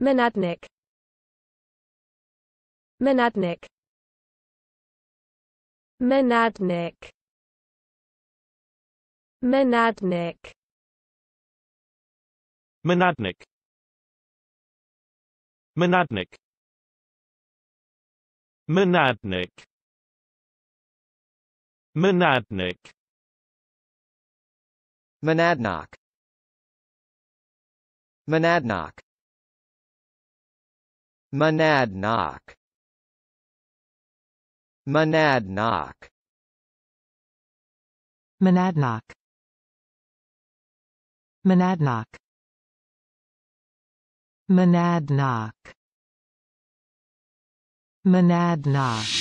Monadnic Monadnic Monadnic Monadnic Monadnic Monadnic Monadnic Monadnic Monadnock Monadnock Manadnock. Manadnock. Manadnock. Manadnock. Manadnock. Monadnock